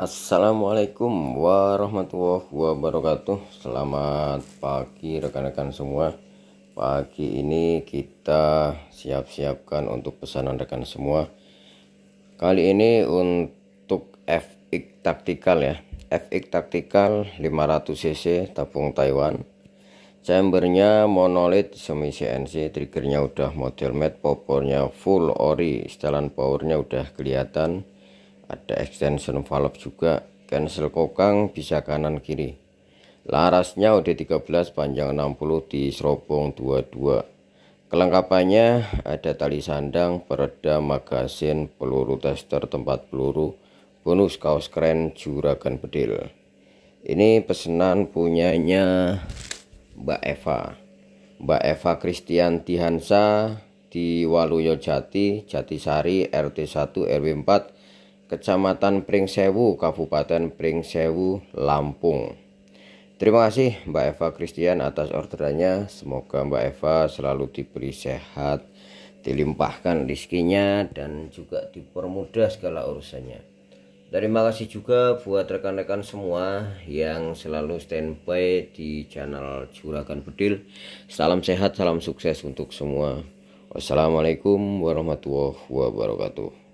Assalamualaikum warahmatullahi wabarakatuh Selamat pagi rekan-rekan semua Pagi ini kita siap-siapkan untuk pesanan rekan semua Kali ini untuk FX Tactical ya FX Tactical 500cc tabung Taiwan Chambernya monolith semi CNC Triggernya udah model matte Popornya full ori Setelan powernya udah kelihatan ada extension valve juga cancel kokang bisa kanan kiri larasnya OD13 panjang 60 di serobong 22 kelengkapannya ada tali sandang pereda magasin peluru tester tempat peluru bonus kaos keren juragan bedil ini pesanan punyanya Mbak Eva Mbak Eva Christian Hansa di Waluyo Jati, Jatisari RT1 RW4 Kecamatan Pringsewu, Kabupaten Pringsewu, Lampung. Terima kasih Mbak Eva Christian atas orderannya. Semoga Mbak Eva selalu diberi sehat, dilimpahkan rezekinya dan juga dipermudah segala urusannya. Terima kasih juga buat rekan-rekan semua yang selalu standby di channel Juragan Bedil. Salam sehat, salam sukses untuk semua. Wassalamualaikum warahmatullahi wabarakatuh.